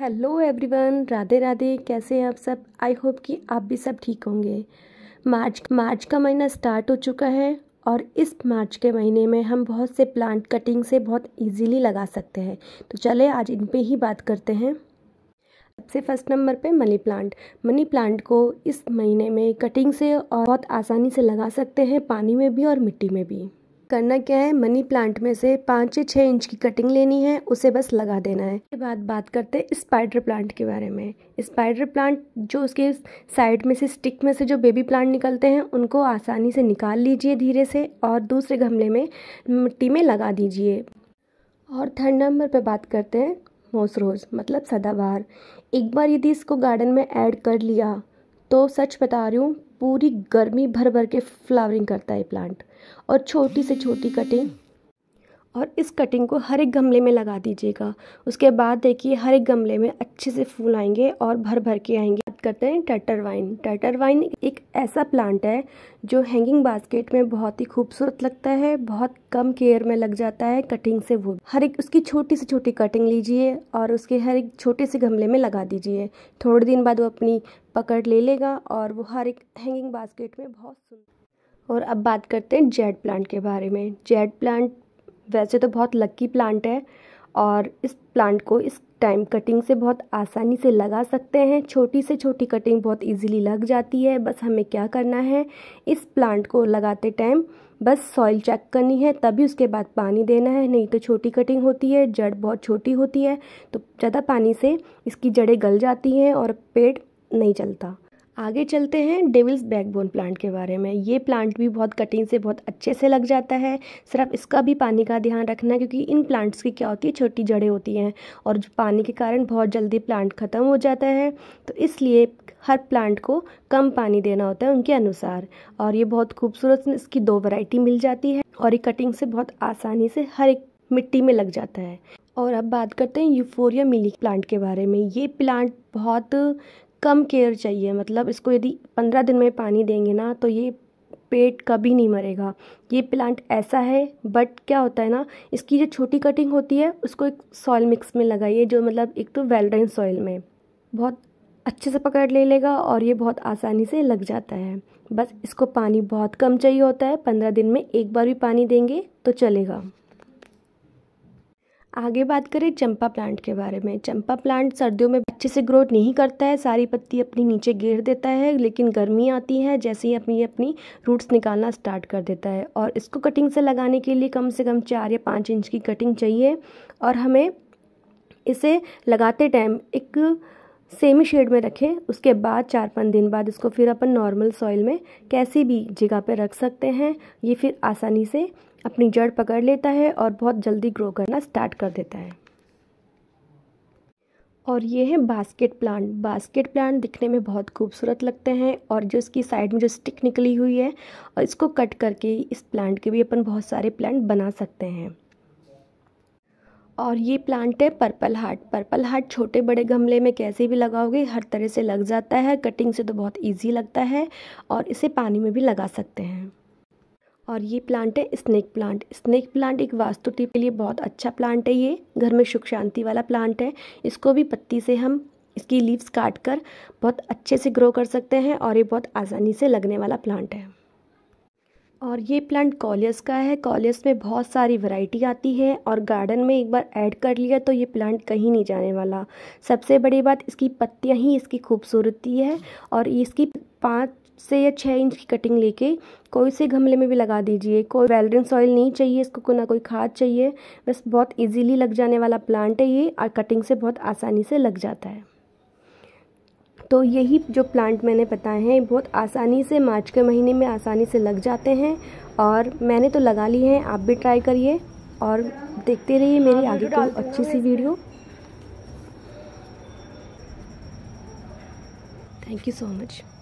hello everyone Radhe Radhe कैसे हैं आप सब आई होप कि आप भी सब ठीक होंगे मार्च मार्च का महीना स्टार्ट हो चुका है और इस मार्च के महीने में हम बहुत से प्लांट कटिंग से बहुत इजीली लगा सकते हैं तो चले आज इन पे ही बात करते हैं सबसे फर्स्ट नंबर पे मनी प्लांट मनी प्लांट को इस महीने में कटिंग से और बहुत आसानी से लगा सकते हैं पानी में भी और मिट्टी में भी करना क्या है मनी प्लांट में से पाँच से छः इंच की कटिंग लेनी है उसे बस लगा देना है इसके बाद बात करते हैं स्पाइडर प्लांट के बारे में स्पाइडर प्लांट जो उसके साइड में से स्टिक में से जो बेबी प्लांट निकलते हैं उनको आसानी से निकाल लीजिए धीरे से और दूसरे गमले में मिट्टी में लगा दीजिए और थर्ड नंबर पर बात करते हैं मोस रोज़ मतलब सदाबहार एक बार यदि इसको गार्डन में ऐड कर लिया तो सच बता रही हूँ पूरी गर्मी भर भर के फ्लावरिंग करता है प्लांट और छोटी से छोटी कटिंग और इस कटिंग को हर एक गमले में लगा दीजिएगा उसके बाद देखिए हर एक गमले में अच्छे से फूल आएंगे और भर भर के आएंगे बात करते हैं टटर वाइन टर्टर वाइन एक ऐसा प्लांट है जो हैंगिंग बास्केट में बहुत ही खूबसूरत लगता है बहुत कम केयर में लग जाता है कटिंग से वो हर एक उसकी छोटी से छोटी कटिंग लीजिए और उसके हर एक छोटे से गमले में लगा दीजिए थोड़े दिन बाद वो अपनी पकड़ ले लेगा और वो हर एक हैंगिंग बास्केट में बहुत सुंदर और अब बात करते हैं जेड प्लांट के बारे में जेड प्लांट वैसे तो बहुत लक्की प्लांट है और इस प्लांट को इस टाइम कटिंग से बहुत आसानी से लगा सकते हैं छोटी से छोटी कटिंग बहुत इजीली लग जाती है बस हमें क्या करना है इस प्लांट को लगाते टाइम बस सॉइल चेक करनी है तभी उसके बाद पानी देना है नहीं तो छोटी कटिंग होती है जड़ बहुत छोटी होती है तो ज़्यादा पानी से इसकी जड़ें गल जाती हैं और पेड़ नहीं चलता आगे चलते हैं डेविल्स बैकबोन प्लांट के बारे में ये प्लांट भी बहुत कटिंग से बहुत अच्छे से लग जाता है सिर्फ इसका भी पानी का ध्यान रखना क्योंकि इन प्लांट्स की क्या होती है छोटी जड़ें होती हैं और पानी के कारण बहुत जल्दी प्लांट ख़त्म हो जाता है तो इसलिए हर प्लांट को कम पानी देना होता है उनके अनुसार और ये बहुत खूबसूरत इसकी दो वराइटी मिल जाती है और ये कटिंग से बहुत आसानी से हर एक मिट्टी में लग जाता है और अब बात करते हैं यूफोरिया मिली प्लांट के बारे में ये प्लांट बहुत कम केयर चाहिए मतलब इसको यदि पंद्रह दिन में पानी देंगे ना तो ये पेट कभी नहीं मरेगा ये प्लांट ऐसा है बट क्या होता है ना इसकी जो छोटी कटिंग होती है उसको एक सॉइल मिक्स में लगाइए जो मतलब एक तो वेल्डन सॉइल में बहुत अच्छे से पकड़ ले लेगा और ये बहुत आसानी से लग जाता है बस इसको पानी बहुत कम चाहिए होता है पंद्रह दिन में एक बार भी पानी देंगे तो चलेगा आगे बात करें चंपा प्लांट के बारे में चंपा प्लांट सर्दियों में अच्छे से ग्रोथ नहीं करता है सारी पत्ती अपनी नीचे गिर देता है लेकिन गर्मी आती है जैसे ही अपनी अपनी रूट्स निकालना स्टार्ट कर देता है और इसको कटिंग से लगाने के लिए कम से कम चार या पाँच इंच की कटिंग चाहिए और हमें इसे लगाते टाइम एक सेमी शेड में रखें उसके बाद चार पाँच दिन बाद इसको फिर अपन नॉर्मल सॉइल में कैसी भी जगह पर रख सकते हैं ये फिर आसानी से अपनी जड़ पकड़ लेता है और बहुत जल्दी ग्रो करना स्टार्ट कर देता है और ये है बास्केट प्लांट बास्केट प्लांट दिखने में बहुत खूबसूरत लगते हैं और जो इसकी साइड में जो स्टिक निकली हुई है और इसको कट करके इस प्लांट के भी अपन बहुत सारे प्लांट बना सकते हैं और ये प्लांट है पर्पल हार्ट पर्पल हार्ट छोटे बड़े गमले में कैसे भी लगाओगे हर तरह से लग जाता है कटिंग से तो बहुत ईजी लगता है और इसे पानी में भी लगा सकते हैं और ये प्लांट है स्नेक प्लांट स्नेक प्लांट एक वास्तु टिप के लिए बहुत अच्छा प्लांट है ये घर में सुख शांति वाला प्लांट है इसको भी पत्ती से हम इसकी लीव्स काट कर बहुत अच्छे से ग्रो कर सकते हैं और ये बहुत आसानी से लगने वाला प्लांट है और ये प्लांट कॉलियस का है कॉलियस में बहुत सारी वैरायटी आती है और गार्डन में एक बार ऐड कर लिया तो ये प्लांट कहीं नहीं जाने वाला सबसे बड़ी बात इसकी पत्तियां ही इसकी खूबसूरती है और इसकी पाँच से या छः इंच की कटिंग लेके कोई से गमले में भी लगा दीजिए कोई वेलडिंग सॉइल नहीं चाहिए इसको को ना कोई खाद चाहिए बस बहुत इजीली लग जाने वाला प्लांट है ये और कटिंग से बहुत आसानी से लग जाता है तो यही जो प्लांट मैंने बताए हैं बहुत आसानी से मार्च के महीने में आसानी से लग जाते हैं और मैंने तो लगा ली हैं आप भी ट्राई करिए और देखते रहिए मेरी हाँ, आगे कोई अच्छी सी video thank you so much